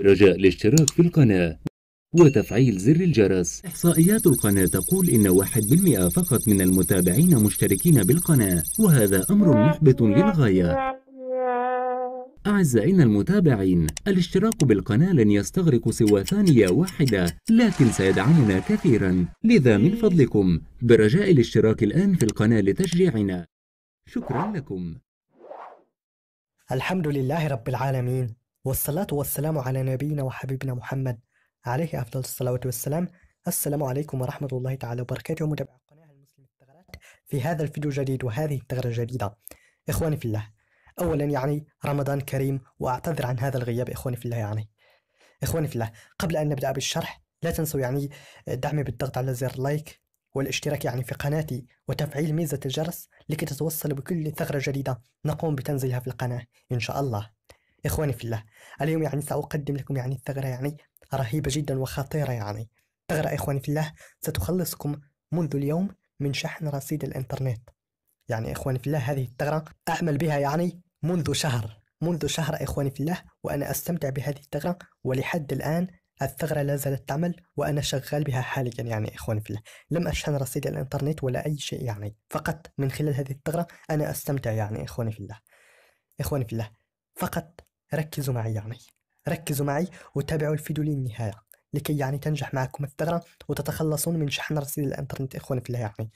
رجاء الاشتراك في القناة وتفعيل زر الجرس إحصائيات القناة تقول إن 1% فقط من المتابعين مشتركين بالقناة وهذا أمر محبط للغاية أعزائنا المتابعين الاشتراك بالقناة لن يستغرق سوى ثانية واحدة لكن سيدعمنا كثيرا لذا من فضلكم برجاء الاشتراك الآن في القناة لتشجيعنا شكرا لكم الحمد لله رب العالمين والصلاة والسلام على نبينا وحبيبنا محمد عليه أفضل الصلاة والسلام السلام عليكم ورحمة الله تعالى وبركاته متابعي قناة المسلم الثغرات في هذا الفيديو الجديد وهذه الثغرة الجديدة إخواني في الله أولا يعني رمضان كريم وأعتذر عن هذا الغياب إخواني في الله يعني إخواني في الله قبل أن نبدأ بالشرح لا تنسوا يعني دعمي بالضغط على زر لايك والاشتراك يعني في قناتي وتفعيل ميزة الجرس لكي تتوصل بكل ثغرة جديدة نقوم بتنزيلها في القناة إن شاء الله إخواني في الله اليوم يعني سأقدم لكم يعني ثغرة يعني رهيبة جدا وخطيرة يعني ثغرة إخواني في الله ستخلصكم منذ اليوم من شحن رصيد الإنترنت يعني إخواني في الله هذه الثغرة أعمل بها يعني منذ شهر منذ شهر إخواني في الله وأنا أستمتع بهذه الثغرة ولحد الآن الثغرة لا زالت تعمل وأنا شغال بها حاليا يعني إخواني في الله لم أشحن رصيد الإنترنت ولا أي شيء يعني فقط من خلال هذه الثغرة أنا أستمتع يعني إخواني في الله إخواني في الله فقط ركزوا معي يعني ركزوا معي وتابعوا الفيديو للنهاية لكي يعني تنجح معكم الثغرة وتتخلصون من شحن رصيد الانترنت اخواني في الله يعني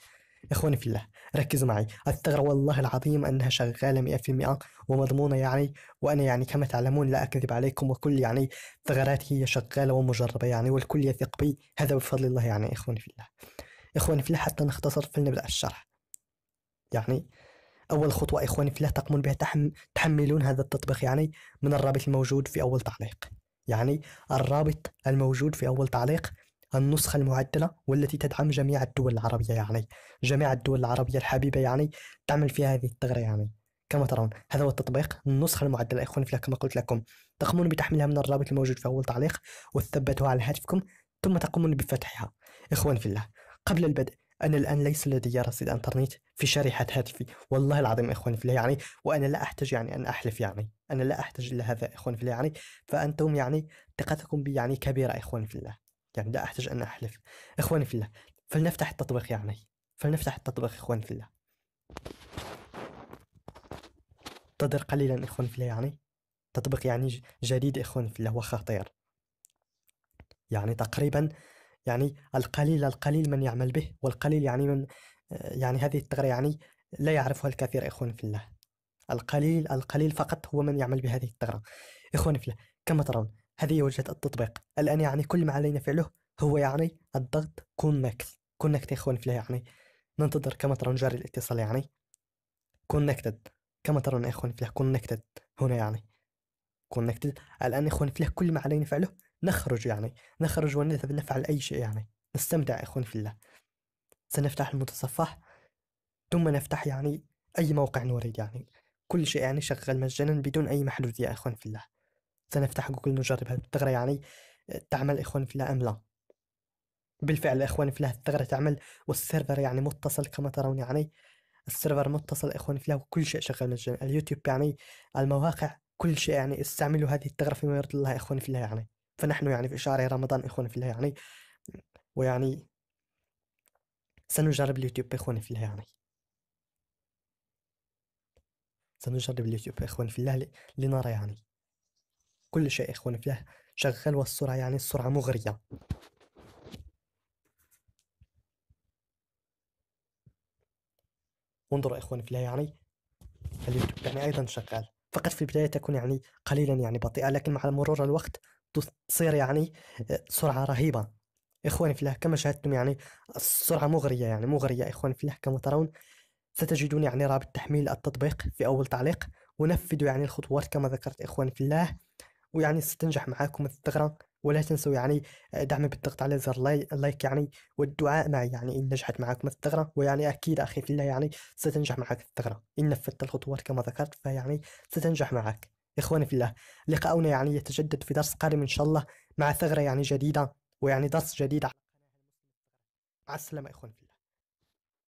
اخواني في الله ركزوا معي الثغرة والله العظيم انها شغالة 100% ومضمونة يعني وانا يعني كما تعلمون لا اكذب عليكم وكل يعني ثغراتي هي شغالة ومجربة يعني والكل يثق بي هذا بفضل الله يعني اخواني في الله اخواني في الله حتى نختصر فلنبدأ الشرح يعني أول خطوة إخواني فلا تقومون بها تحم... تحملون هذا التطبيق يعني من الرابط الموجود في أول تعليق يعني الرابط الموجود في أول تعليق النسخة المعدلة والتي تدعم جميع الدول العربية يعني جميع الدول العربية الحبيبة يعني تعمل فيها هذه الثغرة يعني كما ترون هذا هو التطبيق النسخة المعدلة إخواني فيها كما قلت لكم تقومون بتحميلها من الرابط الموجود في أول تعليق وتثبتها على هاتفكم ثم تقومون بفتحها إخواني في الله قبل البدء انا الان ليس لدي رصيد انترنت في شريحه هاتفي والله العظيم اخواني في الله يعني وانا لا احتاج يعني ان احلف يعني انا لا احتاج الى هذا اخواني في الله يعني فانتم يعني ثقتكم بي يعني كبيره اخواني في الله يعني لا احتاج ان احلف اخواني في الله فلنفتح التطبيق يعني فلنفتح التطبيق اخواني في الله انتظر قليلا اخواني في الله يعني تطبيق يعني جديد اخواني في الله وخطير يعني تقريبا يعني القليل القليل من يعمل به والقليل يعني من آه، يعني هذه الثغرة يعني لا يعرفها الكثير إخواني في الله القليل القليل فقط هو من يعمل بهذه الثغرة إخواني في الله كما ترون هذه وجهة التطبيق الآن يعني كل ما علينا فعله هو يعني الضغط كونكت كونكت إخواني في الله يعني ننتظر كما ترون جاري الاتصال يعني كونكتد كما ترون إخواني في الله كونكتد هنا يعني كونكتد الآن إخواني في الله كل ما علينا فعله نخرج يعني نخرج ونذهب نفعل أي شيء يعني نستمتع إخواني في الله سنفتح المتصفح ثم نفتح يعني أي موقع نريد يعني كل شيء يعني شغال مجانا بدون أي محدودية إخوان في الله سنفتح جوجل نجرب هل الثغرة يعني آه، تعمل إخوان في الله أم لا بالفعل إخوان في الله الثغرة تعمل والسيرفر يعني متصل كما ترون يعني السيرفر متصل إخوان في الله وكل شيء شغال مجانا اليوتيوب يعني المواقع كل شيء يعني استعملوا هذه الثغرة فيما يرضي الله إخوان في الله يعني فنحن يعني في شهر رمضان إخواني في الله يعني ويعني سنجرب اليوتيوب إخواني في الله يعني سنجرب اليوتيوب إخواني في الله لنرى يعني كل شيء إخواني في الله شغال والسرعة يعني السرعة مغرية وانظروا إخواني في الله يعني اليوتيوب يعني أيضا شغال فقط في البداية تكون يعني قليلا يعني بطيئة لكن مع مرور الوقت تصير يعني آه، سرعه رهيبه اخواني في الله كما شاهدتم يعني السرعه مغريه يعني مغريه اخواني في الله كما ترون ستجدون يعني رابط تحميل التطبيق في اول تعليق ونفذوا يعني الخطوات كما ذكرت اخواني في الله ويعني ستنجح معاكم الثغره ولا تنسوا يعني آه، دعمي بالضغط على زر لايك يعني والدعاء معي يعني إن نجحت معكم الثغرة ويعني أكيد أخي في الله يعني ستنجح معك الثغرة إن نفذت الخطوات كما ذكرت فيعني ستنجح معك إخواني في الله لقاؤنا يعني يتجدد في درس قادم إن شاء الله مع ثغرة يعني جديدة ويعني درس جديد مع السلامة إخواني في الله